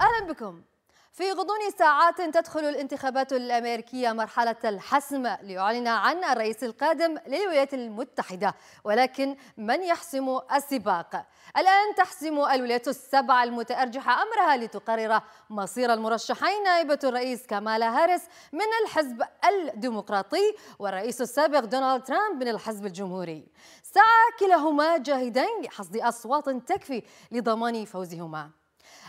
أهلا بكم في غضون ساعات تدخل الانتخابات الأمريكية مرحلة الحسم ليعلن عن الرئيس القادم للولايات المتحدة ولكن من يحسم السباق؟ الآن تحسم الولايات السبع المتأرجحة أمرها لتقرر مصير المرشحين نائبة الرئيس كامالا هاريس من الحزب الديمقراطي والرئيس السابق دونالد ترامب من الحزب الجمهوري سعى كلاهما جاهدين لحصد أصوات تكفي لضمان فوزهما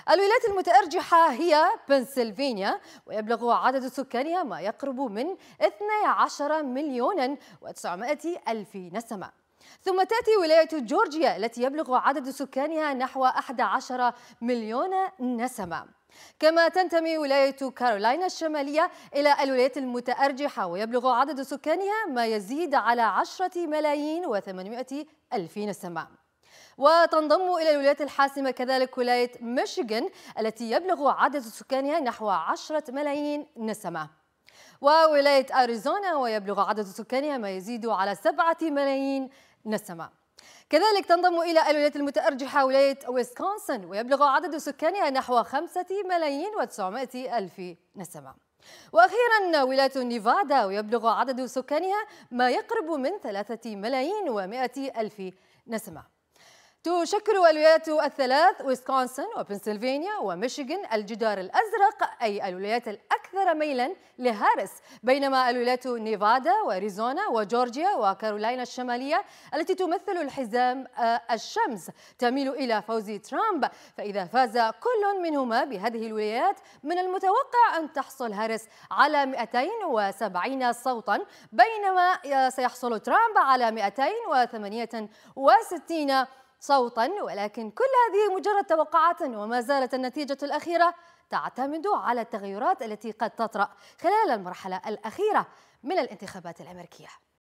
الولايات المتأرجحة هي بنسلفانيا ويبلغ عدد سكانها ما يقرب من 12 مليونا و900 ألف نسمة ثم تأتي ولاية جورجيا التي يبلغ عدد سكانها نحو 11 مليون نسمة كما تنتمي ولاية كارولاينا الشمالية إلى الولايات المتأرجحة ويبلغ عدد سكانها ما يزيد على 10 ملايين و800 ألف نسمة وتنضم إلى الولايات الحاسمة كذلك ولاية ميشيغان التي يبلغ عدد سكانها نحو 10 ملايين نسمة وولاية أريزونا ويبلغ عدد سكانها ما يزيد على 7 ملايين نسمة كذلك تنضم إلى الولايات المتأرجحة ولاية ويسكونسن ويبلغ عدد سكانها نحو 5 ملايين و900 ألف نسمة وأخيرا ولاية نيفادا ويبلغ عدد سكانها ما يقرب من 3 ملايين و100 ألف نسمة تشكل الولايات الثلاث ويسكونسن وبنسلفانيا وميشيغان الجدار الأزرق أي الولايات الأكثر ميلا لهارس بينما الولايات نيفادا وأريزونا وجورجيا وكارولاينا الشمالية التي تمثل الحزام آه، الشمس تميل إلى فوز ترامب فإذا فاز كل منهما بهذه الولايات من المتوقع أن تحصل هارس على 270 صوتا بينما آه، سيحصل ترامب على 268 صوتا ولكن كل هذه مجرد توقعات وما زالت النتيجة الأخيرة تعتمد على التغيرات التي قد تطرأ خلال المرحلة الأخيرة من الانتخابات الأمريكية